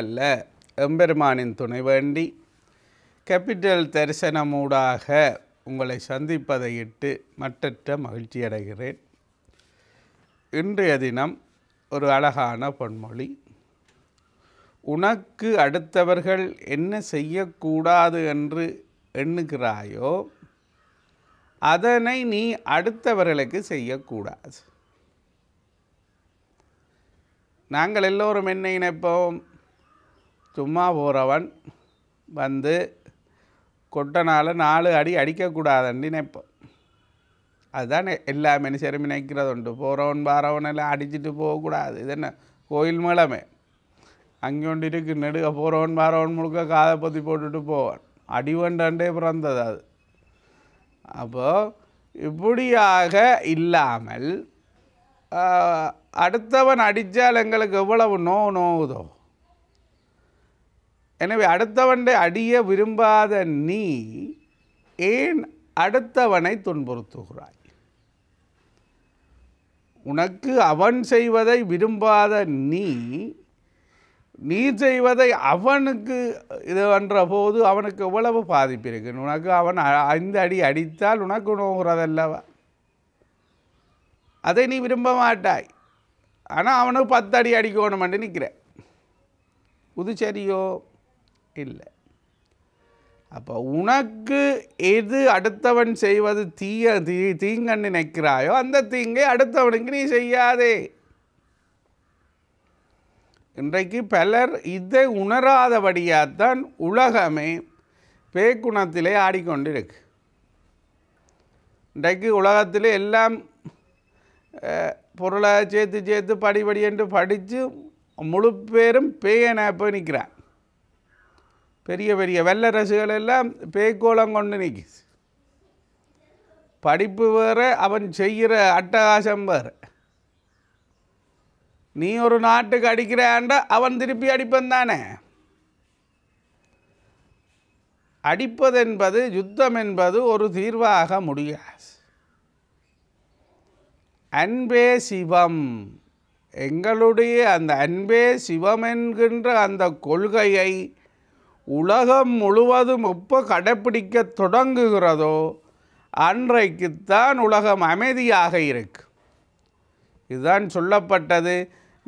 எல்லாம் எம்பெருமானின் துணை வேண்டி கேபிட்டல் தரிசனமூடாக உங்களை சந்திப்பதை இட்டு மற்றற்ற மகிழ்ச்சி அடைகிறேன் இன்றைய தினம் ஒரு அழகான பொன்மொழி உனக்கு அடுத்தவர்கள் என்ன செய்யக்கூடாது என்று எண்ணுகிறாயோ அதனை நீ அடுத்தவர்களுக்கு செய்யக்கூடாது நாங்கள் எல்லோரும் என்ன இணைப்போம் சும்மா போகிறவன் வந்து கொட்டனால் நாலு அடி அடிக்கக்கூடாதுன்னு நினைப்போம் அதுதான் எல்லா மனுஷரும் நினைக்கிறது உண்டு போகிறவன் பாரவன் எல்லாம் அடிச்சுட்டு போகக்கூடாது இது என்ன கோயில் மேலமே அங்கே ஒன்று இருக்கு நெடுக போகிறவன் பாரவன் முழுக்க காதை பற்றி போட்டுட்டு போவான் அடிவண்டே பிறந்தது அது அப்போது இப்படியாக இல்லாமல் அடுத்தவன் அடித்தால் எங்களுக்கு எவ்வளவு நோ நோவுதோ எனவே அடுத்தவன்டை அடிய விரும்பாத நீ ஏன் அடுத்தவனை துன்புறுத்துகிறாய் உனக்கு அவன் செய்வதை விரும்பாத நீ நீ செய்வதை அவனுக்கு இது பண்ணுற போது அவனுக்கு எவ்வளவு பாதிப்பு இருக்கு உனக்கு அவன் ஐந்து அடி அடித்தால் உனக்கு உணவுகிறதல்லவா அதை நீ விரும்ப மாட்டாய் ஆனால் அவனுக்கு பத்து அடி அடிக்கணுமென்று நிற்கிற புதுச்சேரியோ இல்லை அப்போ உனக்கு எது அடுத்தவன் செய்வது தீய தீ தீங்கன்னு நினைக்கிறாயோ அந்த தீங்கை அடுத்தவனுக்கு நீ செய்யாதே இன்றைக்கு பலர் இதை உணராதபடியாகத்தான் உலகமே பேக்குணத்திலே ஆடிக்கொண்டிருக்கு இன்றைக்கு உலகத்தில் எல்லாம் பொருளை சேர்த்து சேர்த்து படிபடி என்று படித்து முழு பேரும் பேயனை போய் நிற்கிறான் பெரிய பெரிய வெள்ளரசுகள் எல்லாம் பேய்கோளம் கொண்டு நிற்கிது படிப்பு வேறு அவன் செய்கிற அட்டகாசம் வேறு நீ ஒரு நாட்டுக்கு அடிக்கிறாண்ட அவன் திருப்பி அடிப்பன் தானே அடிப்பதென்பது யுத்தம் என்பது ஒரு தீர்வாக முடியாது அன்பே சிவம் எங்களுடைய அந்த அன்பே சிவம் என்கின்ற அந்த கொள்கையை உலகம் முழுவதும் எப்போ கடைப்பிடிக்க தொடங்குகிறதோ அன்றைக்குத்தான் உலகம் அமைதியாக இருக்கு இதுதான் சொல்லப்பட்டது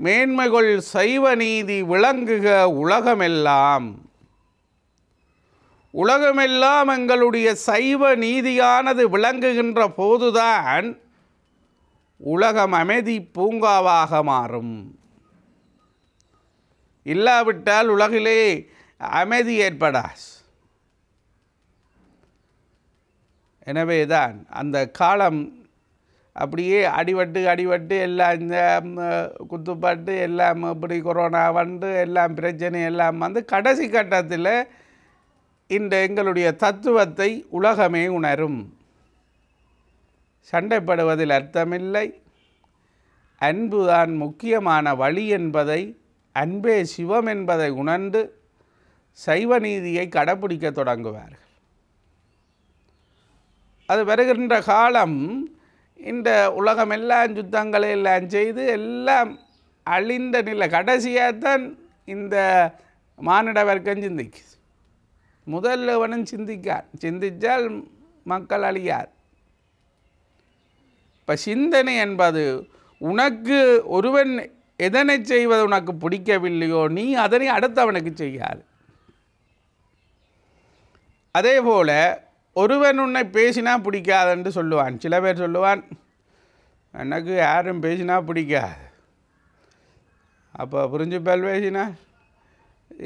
மேன்மைகள் சைவ நீதி விளங்குக உலகமெல்லாம் உலகமெல்லாம் எங்களுடைய சைவ நீதியானது விளங்குகின்ற போதுதான் உலகம் அமைதி பூங்காவாக மாறும் இல்லாவிட்டால் உலகிலே அமைதி ஏற்படாஸ் எனவே தான் அந்த காலம் அப்படியே அடிவட்டு அடிவட்டு எல்லாம் இந்த குத்துப்பாட்டு எல்லாம் இப்படி கொரோனா வந்து எல்லாம் பிரச்சனை எல்லாம் வந்து கடைசி கட்டத்தில் இந்த எங்களுடைய தத்துவத்தை உலகமே உணரும் சண்டைப்படுவதில் அர்த்தமில்லை அன்புதான் முக்கியமான வழி என்பதை அன்பே சிவம் என்பதை உணர்ந்து சைவ நீதியை கடைபிடிக்க தொடங்குவார்கள் அது வருகின்ற காலம் இந்த உலகமெல்லாம் யுத்தங்களை எல்லாம் செய்து எல்லாம் அழிந்த நிலை கடைசியாக தான் இந்த மானிட வர்க்கம் சிந்திக்கு முதல்வனும் சிந்திக்கார் சிந்தித்தால் மக்கள் அழியார் இப்போ சிந்தனை என்பது உனக்கு ஒருவன் எதனை செய்வது உனக்கு பிடிக்கவில்லையோ நீ அதனை அடுத்தவனுக்கு செய்யாது அதே போல் ஒருவன் உன்னை பேசினா பிடிக்காதுன்ட்டு சொல்லுவான் சில பேர் சொல்லுவான் எனக்கு யாரும் பேசினா பிடிக்காது அப்போ புரிஞ்சுப்பால் பேசினால்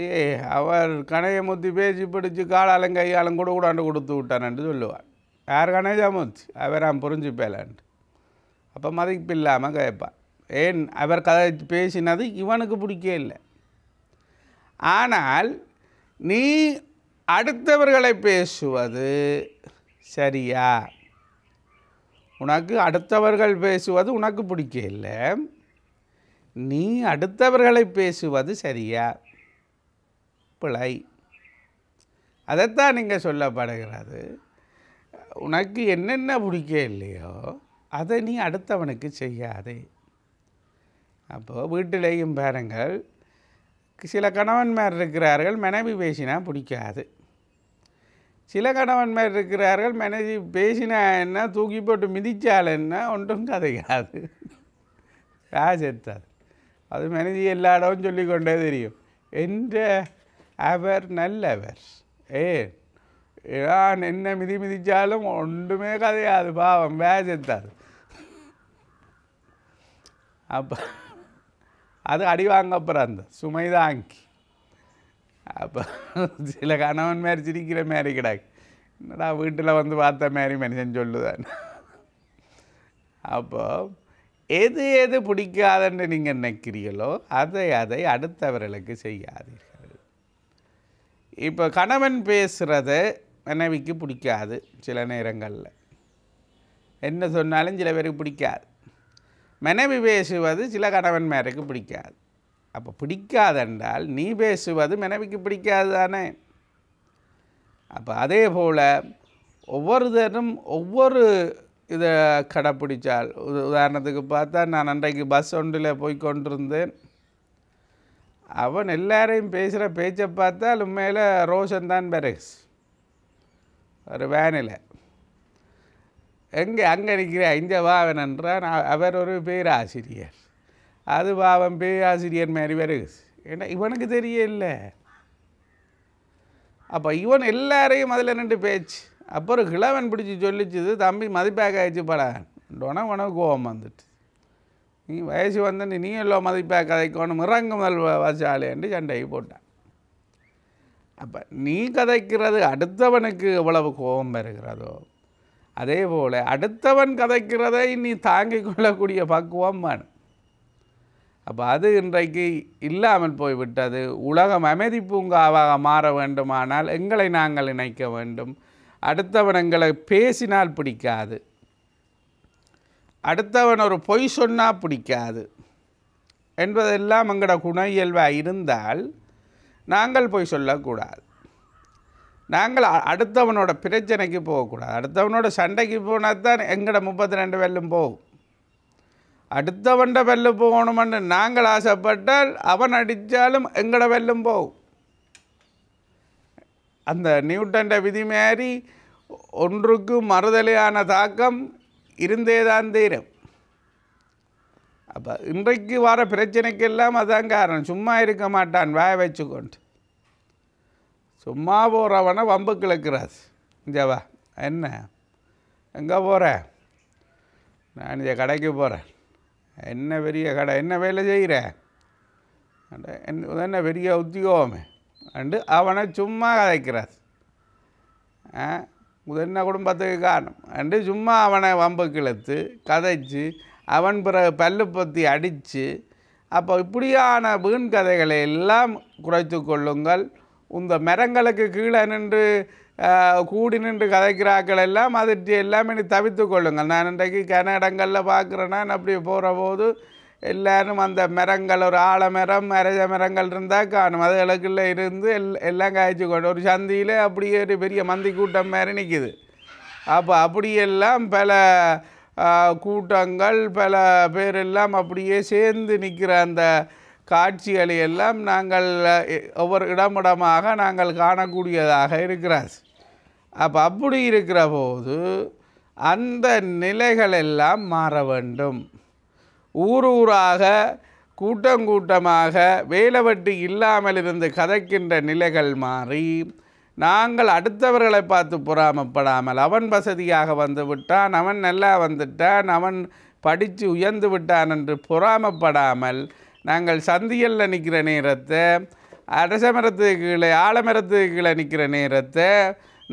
ஏ அவர் கணையை முத்தி பேசி பிடிச்சி காலாலும் கையாலும் கூட கூடாண்டு கொடுத்து விட்டானன்ட்டு சொல்லுவான் யார் கணையா முத்தி அவரான் புரிஞ்சுப்பேலான்ட்டு அப்போ மதிப்பு இல்லாமல் கேட்பான் ஏன் அவர் கதை பேசினது இவனுக்கு பிடிக்கவே இல்லை ஆனால் நீ அடுத்தவர்களை பேசுவது சரியா உனக்கு அடுத்தவர்கள் பேசுவது உனக்கு பிடிக்கல நீ அடுத்தவர்களை பேசுவது சரியா பிழை அதைத்தான் நீங்கள் சொல்லப்படுகிறது உனக்கு என்னென்ன பிடிக்க இல்லையோ அதை நீ அடுத்தவனுக்கு செய்யாதே அப்போது வீட்டிலேயும் பாருங்கள் சில கணவன்மார் இருக்கிறார்கள் மனைவி பேசினா பிடிக்காது சில கணவன்மார் இருக்கிறார்கள் மனைவி பேசினா என்ன தூக்கி போட்டு மிதித்தால் என்ன ஒன்றும் கதையாது ராஜத்தாது அது மனைவி எல்லா இடமும் சொல்லிக்கொண்டே தெரியும் என்ற அவர் நல்லவர் ஏ நான் என்ன மிதி மிதித்தாலும் ஒன்றுமே கதையாது பாவம் வேஜத்தாது அப்போ அது அடி வாங்கப்புறம் அந்த சுமைதாங்கி அப்போ சில கணவன் மாரி சிரிக்கிற மாரி கிடாக்கு என்னடா வீட்டில் வந்து பார்த்த மாரி மனுஷன் சொல்லுதான் அப்போ எது எது பிடிக்காதுன்னு நீங்கள் நினைக்கிறீங்களோ அதை அதை அடுத்தவர்களுக்கு செய்யாதீர்கள் இப்போ கணவன் பேசுகிறத மனைவிக்கு பிடிக்காது சில நேரங்களில் என்ன சொன்னாலும் சில பேருக்கு பிடிக்காது மனைவி பேசுவது சில கணவன்மாருக்கு பிடிக்காது அப்போ பிடிக்காதென்றால் நீ பேசுவது மனைவிக்கு பிடிக்காது தானே அப்போ அதே போல் ஒவ்வொரு தினம் ஒவ்வொரு இதை கடைப்பிடித்தால் உதாரணத்துக்கு பார்த்தா நான் அன்றைக்கு பஸ் ஒன்றில் போய் கொண்டிருந்தேன் அவன் எல்லாரையும் பேசுகிற பேச்சை பார்த்தால் உண்மையில் ரோஷன் தான் பெரக்ஸ் ஒரு வேனில் எங்கே அங்கே நிற்கிற இங்கே வாவன் என்றான் அவர் ஒரு பேராசிரியர் அது பாவம் பேராசிரியர் மாதிரி வருது ஏன்னா இவனுக்கு இல்லை அப்போ இவன் எல்லாரையும் அதில் நின்று பேச்சு அப்புறம் கிழவன் பிடிச்சி சொல்லிச்சுது தம்பி மதிப்பாக ஆயிடுச்சு படான் உனக்கு உனக்கு கோபம் வந்துட்டு நீ வயசு வந்து நீ எல்லோ மதிப்பாக கதைக்கணும் முதல் வச்சாலேன்ட்டு சண்டையை போட்டான் அப்போ நீ கதைக்கிறது அடுத்தவனுக்கு எவ்வளவு கோபம் வருகிறதோ அதே போல் அடுத்தவன் கதைக்கிறதை நீ தாங்கிக் கொள்ளக்கூடிய பக்குவம் வேணும் அப்போ அது இன்றைக்கு இல்லாமல் போய்விட்டது உலகம் அமைதி பூங்காவாக மாற வேண்டுமானால் எங்களை நாங்கள் இணைக்க வேண்டும் அடுத்தவன் எங்களை பேசினால் பிடிக்காது அடுத்தவன் ஒரு பொய் சொன்னால் பிடிக்காது என்பதெல்லாம் எங்களோட குண இயல்பாக இருந்தால் நாங்கள் பொய் சொல்லக்கூடாது நாங்கள் அடுத்தவனோட பிரச்சனைக்கு போகக்கூடாது அடுத்தவனோட சண்டைக்கு போனால் தான் எங்களோட முப்பத்தி ரெண்டு வெள்ளம் போகும் வண்ட வெல்லு போகணுமென்று நாங்கள் ஆசைப்பட்டால் அவன் அடித்தாலும் எங்கட வெல்லும் போகும் அந்த நியூட்டன் விதி மாரி ஒன்றுக்கு மறுதலையான தாக்கம் இருந்தே தான் தீரும் அப்போ இன்றைக்கு வர பிரச்சனைக்கெல்லாம் அதான் காரணம் சும்மா இருக்க மாட்டான் வாய வச்சுக்கொண்டு சும்மா போகிறவனை வம்பு கிழக்கிறாது இங்கேவா என்ன எங்கே போகிற நான் இங்கே கடைக்கு போகிறேன் என்ன பெரிய கடை என்ன வேலை செய்கிற என்ன பெரிய உத்தியோகமே அண்டு அவனை சும்மா கதைக்கிறார் என்ன குடும்பத்துக்கு காரணம் அண்டு சும்மா அவனை வம்பு கிழத்து கதைச்சு அவன் பிறகு பல்லு பத்தி அடித்து அப்போ இப்படியான வீண் கதைகளை எல்லாம் குறைத்து கொள்ளுங்கள் இந்த மரங்களுக்கு கீழே நின்று கூடி நின்று கதைக்கிறாக்கள் எல்லாம் அதிர்ச்சி எல்லாம் நீ தவித்து கொள்ளுங்கள் நான் இன்றைக்கு கன இடங்களில் பார்க்குறேன்னா அப்படி போகிற போது எல்லாரும் அந்த மரங்கள் ஒரு மரம் மரஜ மரங்கள் இருந்தால் காணும் அது இலக்குள்ள இருந்து எல் எல்லாம் காய்ச்சி கொண்டு ஒரு சந்தியில் அப்படியே ஒரு பெரிய மந்தி கூட்டம் மாதிரி நிற்கிது அப்போ அப்படியெல்லாம் பல கூட்டங்கள் பல பேரெல்லாம் அப்படியே சேர்ந்து நிற்கிற அந்த காட்சிகளை எல்லாம் நாங்கள் ஒவ்வொரு இடமிடமாக நாங்கள் காணக்கூடியதாக இருக்கிறார் அப்போ அப்படி இருக்கிற போது அந்த நிலைகள் எல்லாம் மாற வேண்டும் ஊர் ஊராக கூட்டம் கூட்டமாக வேலைவட்டி இல்லாமல் இருந்து கதைக்கின்ற நிலைகள் மாறி நாங்கள் அடுத்தவர்களை பார்த்து பொறாமப்படாமல் அவன் வசதியாக வந்து விட்டான் அவன் நல்லா வந்துட்டான் அவன் படித்து உயர்ந்து விட்டான் என்று பொறாமப்படாமல் நாங்கள் சந்தியலில் நிற்கிற நேரத்தை அரச கீழே ஆலமரத்துக்கு கீழே நிற்கிற நேரத்தை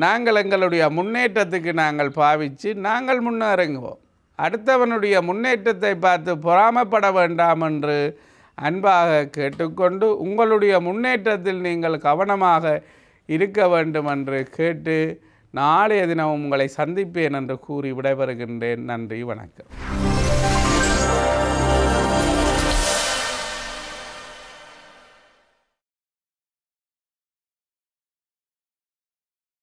நாங்கள் எங்களுடைய முன்னேற்றத்துக்கு நாங்கள் பாவித்து நாங்கள் முன்னிறங்குவோம் அடுத்தவனுடைய முன்னேற்றத்தை பார்த்து பொறாமப்பட வேண்டாம் என்று அன்பாக கேட்டுக்கொண்டு உங்களுடைய முன்னேற்றத்தில் நீங்கள் கவனமாக இருக்க வேண்டும் என்று கேட்டு நாளைய தினம் உங்களை சந்திப்பேன் என்று கூறி விடைபெறுகின்றேன் நன்றி வணக்கம்